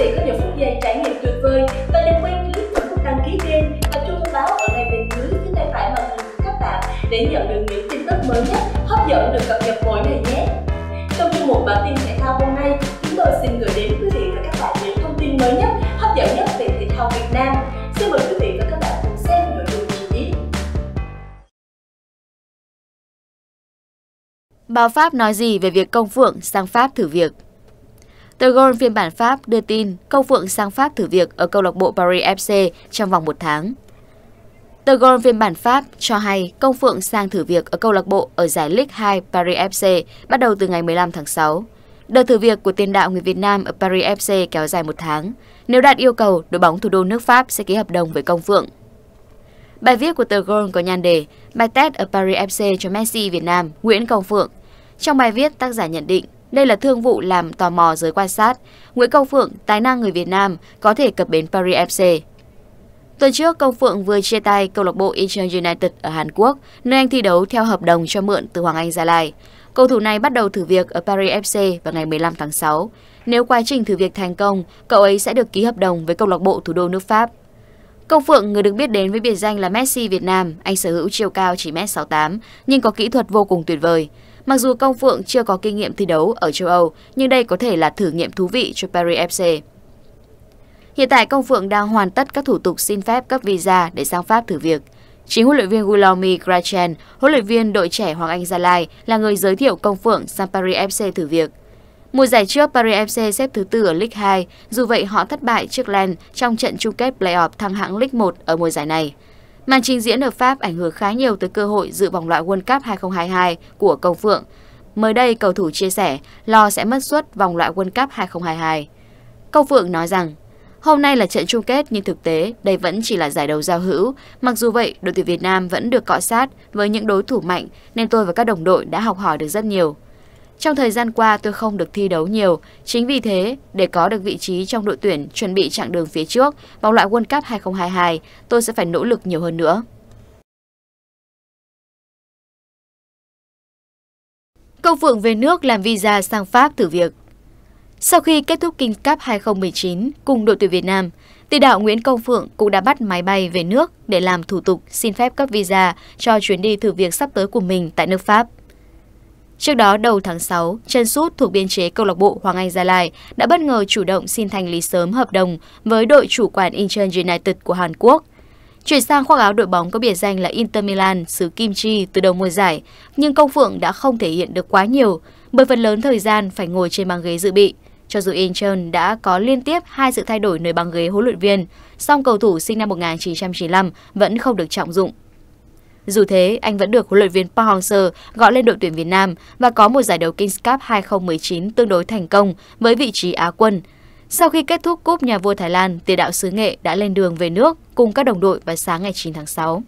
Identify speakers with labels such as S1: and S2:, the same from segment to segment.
S1: sẽ có được phút giây trải nghiệm tuyệt vời và đừng quên nhấn nút đăng ký kênh và chuông thông báo ở ngay bên dưới phía tay phải màn hình của các bạn để nhận được những tin tức mới nhất hấp dẫn được cập nhật mỗi ngày nhé trong chương mục bản tin thể thao hôm nay chúng tôi xin gửi đến quý vị và các bạn những thông tin mới nhất hấp dẫn nhất về thể thao Việt Nam xin mời quý vị và các bạn cùng xem nội dung chi tiết Báo Pháp nói gì về việc công phượng sang Pháp thử việc? The Goal phiên bản Pháp đưa tin Công Phượng sang Pháp thử việc ở câu lạc bộ Paris FC trong vòng một tháng. The Goal phiên bản Pháp cho hay Công Phượng sang thử việc ở câu lạc bộ ở giải League 2 Paris FC bắt đầu từ ngày 15 tháng 6. Đợt thử việc của tiền đạo người Việt Nam ở Paris FC kéo dài một tháng. Nếu đạt yêu cầu, đội bóng thủ đô nước Pháp sẽ ký hợp đồng với Công Phượng. Bài viết của The Goal có nhan đề Bài test ở Paris FC cho Messi Việt Nam, Nguyễn Công Phượng. Trong bài viết, tác giả nhận định đây là thương vụ làm tò mò giới quan sát. Nguyễn Công Phượng, tài năng người Việt Nam, có thể cập bến Paris FC. Tuần trước, Công Phượng vừa chia tay câu lạc bộ Incheon United ở Hàn Quốc, nơi anh thi đấu theo hợp đồng cho mượn từ Hoàng Anh Gia Lai. Cầu thủ này bắt đầu thử việc ở Paris FC vào ngày 15 tháng 6. Nếu quá trình thử việc thành công, cậu ấy sẽ được ký hợp đồng với câu lạc bộ thủ đô nước Pháp. Công Phượng, người được biết đến với biệt danh là Messi Việt Nam, anh sở hữu chiều cao chỉ 1m68 nhưng có kỹ thuật vô cùng tuyệt vời. Mặc dù Công Phượng chưa có kinh nghiệm thi đấu ở châu Âu, nhưng đây có thể là thử nghiệm thú vị cho Paris FC. Hiện tại Công Phượng đang hoàn tất các thủ tục xin phép cấp visa để sang Pháp thử việc. Chính huấn luyện viên Guillaume Grachen, huấn luyện viên đội trẻ Hoàng Anh Gia Lai là người giới thiệu Công Phượng sang Paris FC thử việc. Mùa giải trước, Paris FC xếp thứ tư ở League 2, dù vậy họ thất bại trước Lens trong trận chung kết playoff thăng hạng League 1 ở mùa giải này. Màn trình diễn ở Pháp ảnh hưởng khá nhiều tới cơ hội dự vòng loại World Cup 2022 của Công Phượng. Mới đây, cầu thủ chia sẻ lo sẽ mất suất vòng loại World Cup 2022. Công Phượng nói rằng, Hôm nay là trận chung kết nhưng thực tế đây vẫn chỉ là giải đấu giao hữu. Mặc dù vậy, đội tuyển Việt Nam vẫn được cọ sát với những đối thủ mạnh nên tôi và các đồng đội đã học hỏi được rất nhiều. Trong thời gian qua tôi không được thi đấu nhiều, chính vì thế để có được vị trí trong đội tuyển chuẩn bị chặng đường phía trước vòng loại World Cup 2022, tôi sẽ phải nỗ lực nhiều hơn nữa. Công Phượng về nước làm visa sang Pháp thử việc. Sau khi kết thúc King Cup 2019 cùng đội tuyển Việt Nam, tỷ đạo Nguyễn Công Phượng cũng đã bắt máy bay về nước để làm thủ tục xin phép cấp visa cho chuyến đi thử việc sắp tới của mình tại nước Pháp. Trước đó đầu tháng 6, Trần Sút thuộc biên chế câu lạc bộ Hoàng Anh Gia Lai đã bất ngờ chủ động xin thành lý sớm hợp đồng với đội chủ quản Incheon United của Hàn Quốc. Chuyển sang khoác áo đội bóng có biệt danh là Inter Milan xứ Kim Chi từ đầu mùa giải, nhưng Công Phượng đã không thể hiện được quá nhiều bởi phần lớn thời gian phải ngồi trên băng ghế dự bị. Cho dù Incheon đã có liên tiếp hai sự thay đổi nơi băng ghế huấn luyện viên, song cầu thủ sinh năm 1995 vẫn không được trọng dụng. Dù thế, anh vẫn được huấn luyện viên Park Hang-seo gọi lên đội tuyển Việt Nam và có một giải đấu Kings Cup 2019 tương đối thành công với vị trí Á quân. Sau khi kết thúc cúp nhà vua Thái Lan, tiền đạo xứ nghệ đã lên đường về nước cùng các đồng đội vào sáng ngày 9 tháng 6.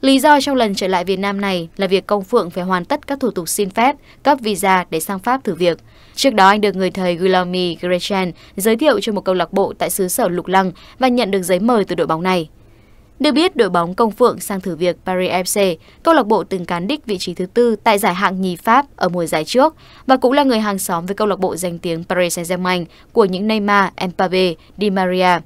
S1: Lý do trong lần trở lại Việt Nam này là việc công Phượng phải hoàn tất các thủ tục xin phép, cấp visa để sang Pháp thử việc. Trước đó anh được người thầy Guillaume Gretchen giới thiệu cho một câu lạc bộ tại xứ sở Lục Lăng và nhận được giấy mời từ đội bóng này. Được biết, đội bóng công phượng sang thử việc Paris FC, câu lạc bộ từng cán đích vị trí thứ tư tại giải hạng nhì Pháp ở mùa giải trước và cũng là người hàng xóm với câu lạc bộ danh tiếng Paris Saint-Germain của những Neymar, Mbappe, Di Maria.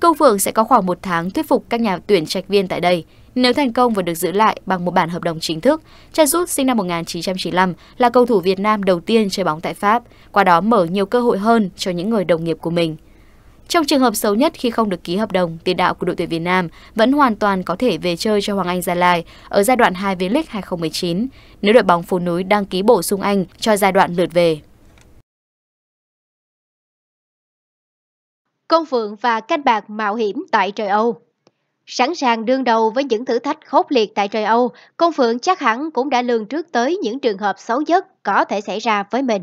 S1: Công Phượng sẽ có khoảng một tháng thuyết phục các nhà tuyển trạch viên tại đây. Nếu thành công và được giữ lại bằng một bản hợp đồng chính thức, Cha Rút sinh năm 1995 là cầu thủ Việt Nam đầu tiên chơi bóng tại Pháp, qua đó mở nhiều cơ hội hơn cho những người đồng nghiệp của mình. Trong trường hợp xấu nhất khi không được ký hợp đồng, tiền đạo của đội tuyển Việt Nam vẫn hoàn toàn có thể về chơi cho Hoàng Anh Gia Lai ở giai đoạn 2 V-League 2019 nếu đội bóng phố núi đăng ký bổ sung Anh cho giai đoạn lượt về. Công phượng
S2: và canh bạc mạo hiểm tại trời Âu Sẵn sàng đương đầu với những thử thách khốc liệt tại trời Âu, Công Phượng chắc hẳn cũng đã lường trước tới những trường hợp xấu nhất có thể xảy ra với mình.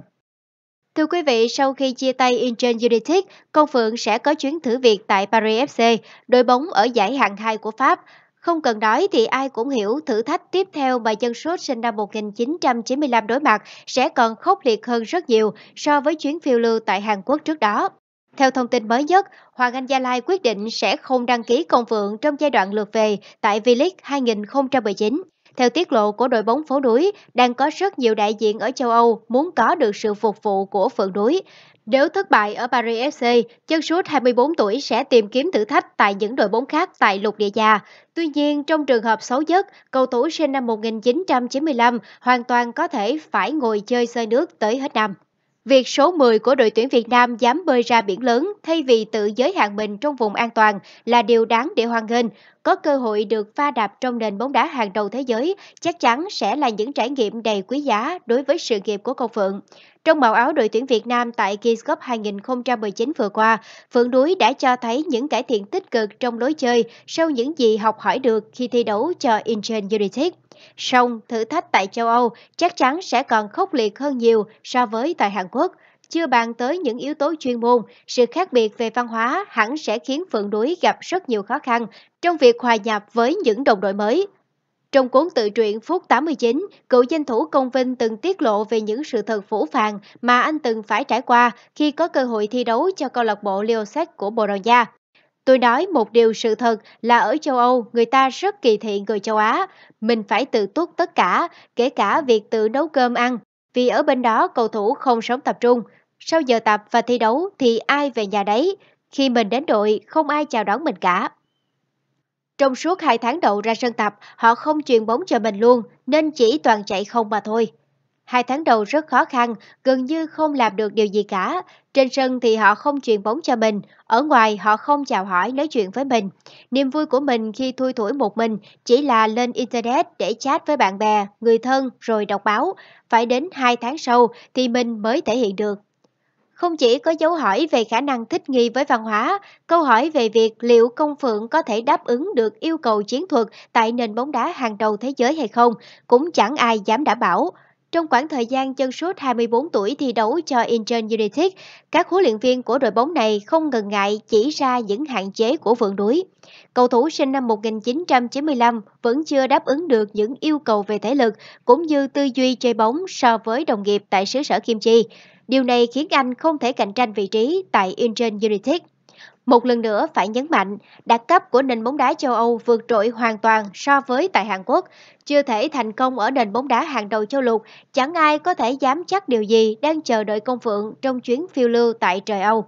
S2: Thưa quý vị, sau khi chia tay Incheon United, Công Phượng sẽ có chuyến thử việc tại Paris FC, đội bóng ở giải hạng 2 của Pháp. Không cần nói thì ai cũng hiểu thử thách tiếp theo mà dân sốt sinh năm 1995 đối mặt sẽ còn khốc liệt hơn rất nhiều so với chuyến phiêu lưu tại Hàn Quốc trước đó. Theo thông tin mới nhất, Hoàng Anh Gia Lai quyết định sẽ không đăng ký công phượng trong giai đoạn lượt về tại V-League 2019. Theo tiết lộ của đội bóng phố núi, đang có rất nhiều đại diện ở châu Âu muốn có được sự phục vụ của phượng núi. Nếu thất bại ở Paris FC, chân sút 24 tuổi sẽ tìm kiếm thử thách tại những đội bóng khác tại lục địa già. Tuy nhiên, trong trường hợp xấu nhất, cầu thủ sinh năm 1995 hoàn toàn có thể phải ngồi chơi xơi nước tới hết năm. Việc số 10 của đội tuyển Việt Nam dám bơi ra biển lớn thay vì tự giới hạn mình trong vùng an toàn là điều đáng để hoan nghênh. Có cơ hội được pha đạp trong nền bóng đá hàng đầu thế giới chắc chắn sẽ là những trải nghiệm đầy quý giá đối với sự nghiệp của cô Phượng. Trong màu áo đội tuyển Việt Nam tại Kids Cup 2019 vừa qua, Phượng Đuối đã cho thấy những cải thiện tích cực trong lối chơi sau những gì học hỏi được khi thi đấu cho Incheon United. Song, thử thách tại châu Âu chắc chắn sẽ còn khốc liệt hơn nhiều so với tại Hàn Quốc. Chưa bàn tới những yếu tố chuyên môn, sự khác biệt về văn hóa hẳn sẽ khiến Phượng Đuối gặp rất nhiều khó khăn trong việc hòa nhập với những đồng đội mới. Trong cuốn tự truyện Phút 89, cựu danh thủ Công Vinh từng tiết lộ về những sự thật phủ phàng mà anh từng phải trải qua khi có cơ hội thi đấu cho câu lạc bộ Leosec của Bồ Đào Nha. Tôi nói một điều sự thật là ở châu Âu người ta rất kỳ thị người châu Á. Mình phải tự túc tất cả, kể cả việc tự nấu cơm ăn. Vì ở bên đó cầu thủ không sống tập trung. Sau giờ tập và thi đấu thì ai về nhà đấy. Khi mình đến đội không ai chào đón mình cả. Trong suốt 2 tháng đầu ra sân tập, họ không truyền bóng cho mình luôn, nên chỉ toàn chạy không mà thôi. Hai tháng đầu rất khó khăn, gần như không làm được điều gì cả. Trên sân thì họ không truyền bóng cho mình, ở ngoài họ không chào hỏi nói chuyện với mình. Niềm vui của mình khi thui thủi một mình chỉ là lên Internet để chat với bạn bè, người thân rồi đọc báo. Phải đến hai tháng sau thì mình mới thể hiện được không chỉ có dấu hỏi về khả năng thích nghi với văn hóa, câu hỏi về việc liệu Công Phượng có thể đáp ứng được yêu cầu chiến thuật tại nền bóng đá hàng đầu thế giới hay không, cũng chẳng ai dám đảm bảo. Trong khoảng thời gian chân sút 24 tuổi thi đấu cho Incheon United, các huấn luyện viên của đội bóng này không ngần ngại chỉ ra những hạn chế của vườn núi. Cầu thủ sinh năm 1995 vẫn chưa đáp ứng được những yêu cầu về thể lực cũng như tư duy chơi bóng so với đồng nghiệp tại xứ sở Kim Chi. Điều này khiến anh không thể cạnh tranh vị trí tại Incheon United. Một lần nữa phải nhấn mạnh, đặc cấp của nền bóng đá châu Âu vượt trội hoàn toàn so với tại Hàn Quốc. Chưa thể thành công ở nền bóng đá hàng đầu châu lục, chẳng ai có thể dám chắc điều gì đang chờ đợi công phượng trong chuyến phiêu lưu tại trời Âu.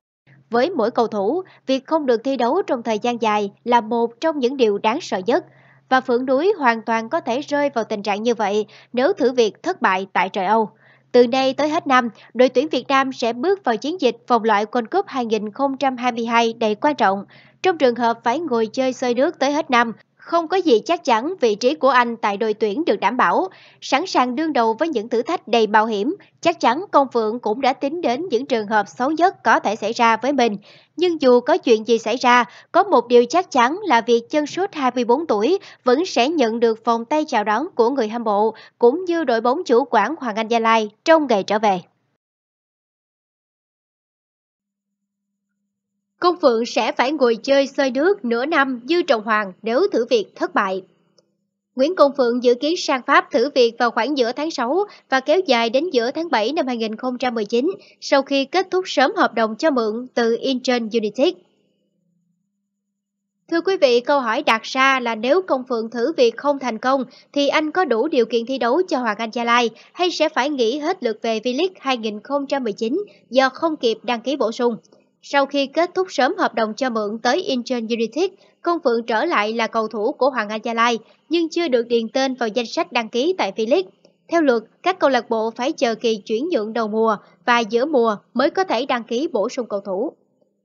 S2: Với mỗi cầu thủ, việc không được thi đấu trong thời gian dài là một trong những điều đáng sợ nhất. Và Phượng núi hoàn toàn có thể rơi vào tình trạng như vậy nếu thử việc thất bại tại trời Âu. Từ nay tới hết năm, đội tuyển Việt Nam sẽ bước vào chiến dịch vòng loại World Cup 2022 đầy quan trọng. Trong trường hợp phải ngồi chơi sơi nước tới hết năm, không có gì chắc chắn vị trí của anh tại đội tuyển được đảm bảo. Sẵn sàng đương đầu với những thử thách đầy mạo hiểm, chắc chắn Công Phượng cũng đã tính đến những trường hợp xấu nhất có thể xảy ra với mình. Nhưng dù có chuyện gì xảy ra, có một điều chắc chắn là việc chân sút 24 tuổi vẫn sẽ nhận được vòng tay chào đón của người hâm mộ, cũng như đội bóng chủ quản Hoàng Anh Gia Lai trong ngày trở về. Công Phượng sẽ phải ngồi chơi xoay nước nửa năm dư trọng hoàng nếu thử việc thất bại. Nguyễn Công Phượng dự kiến sang Pháp thử việc vào khoảng giữa tháng 6 và kéo dài đến giữa tháng 7 năm 2019 sau khi kết thúc sớm hợp đồng cho mượn từ Intern United. Thưa quý vị, câu hỏi đặt ra là nếu Công Phượng thử việc không thành công thì anh có đủ điều kiện thi đấu cho Hoàng Anh Gia Lai hay sẽ phải nghỉ hết lượt về V-League 2019 do không kịp đăng ký bổ sung? Sau khi kết thúc sớm hợp đồng cho mượn tới Incheon United, Công Phượng trở lại là cầu thủ của Hoàng Anh Gia Lai, nhưng chưa được điền tên vào danh sách đăng ký tại V-League. Theo luật, các câu lạc bộ phải chờ kỳ chuyển nhượng đầu mùa và giữa mùa mới có thể đăng ký bổ sung cầu thủ.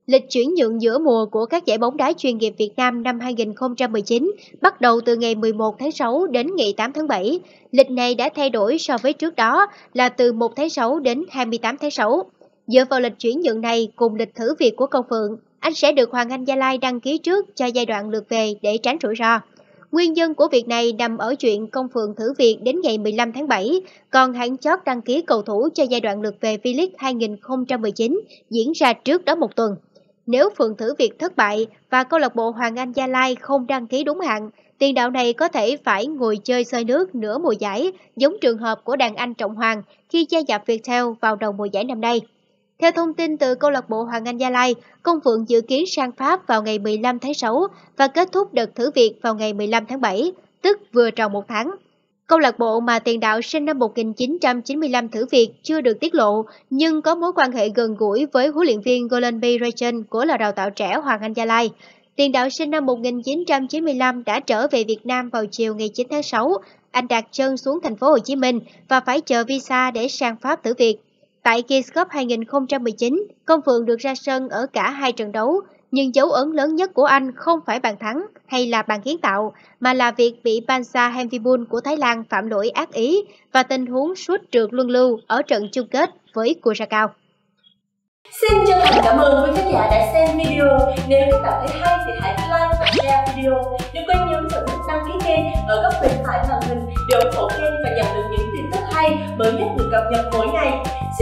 S2: Lịch chuyển nhượng giữa mùa của các giải bóng đá chuyên nghiệp Việt Nam năm 2019 bắt đầu từ ngày 11 tháng 6 đến ngày 8 tháng 7. Lịch này đã thay đổi so với trước đó là từ 1 tháng 6 đến 28 tháng 6. Dựa vào lịch chuyển nhượng này cùng lịch thử việc của Công Phượng, anh sẽ được Hoàng Anh Gia Lai đăng ký trước cho giai đoạn lượt về để tránh rủi ro. Nguyên nhân của việc này nằm ở chuyện Công Phượng thử việc đến ngày 15 tháng 7, còn hạn chót đăng ký cầu thủ cho giai đoạn lượt về V-League 2019 diễn ra trước đó một tuần. Nếu Phượng thử việc thất bại và câu lạc bộ Hoàng Anh Gia Lai không đăng ký đúng hạn, tiền đạo này có thể phải ngồi chơi sơi nước nửa mùa giải, giống trường hợp của đàn anh Trọng Hoàng khi gia nhập Viettel vào đầu mùa giải năm nay. Theo thông tin từ câu lạc bộ Hoàng Anh Gia Lai, Công Phượng dự kiến sang Pháp vào ngày 15 tháng 6 và kết thúc đợt thử việc vào ngày 15 tháng 7, tức vừa tròn một tháng. Câu lạc bộ mà tiền đạo sinh năm 1995 thử việc chưa được tiết lộ, nhưng có mối quan hệ gần gũi với huấn luyện viên Golden B. Rachel của lò đào tạo trẻ Hoàng Anh Gia Lai. Tiền đạo sinh năm 1995 đã trở về Việt Nam vào chiều ngày 9 tháng 6. Anh đặt chân xuống thành phố Hồ Chí Minh và phải chờ visa để sang Pháp thử việc Tại Kids Cup 2019, Công Phượng được ra sân ở cả hai trận đấu, nhưng dấu ấn lớn nhất của anh không phải bàn thắng hay là bàn kiến tạo, mà là việc bị Bansa Henvibun của Thái Lan phạm lỗi ác ý và tình huống suốt trượt luân lưu ở trận chung kết với Curacao.
S1: Xin chân thành cảm ơn quý khán giả đã xem video. Nếu các bạn thấy hay thì hãy like và share video. Đừng quên nhấn vào nút đăng ký kênh ở góc bên phải màn hình để ủng hộ kênh và nhận được những tin tức hay mới nhất được cập nhật mỗi ngày.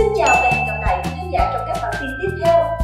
S1: Xin chào và hẹn gặp lại quý khán giả trong các bản tin tiếp theo.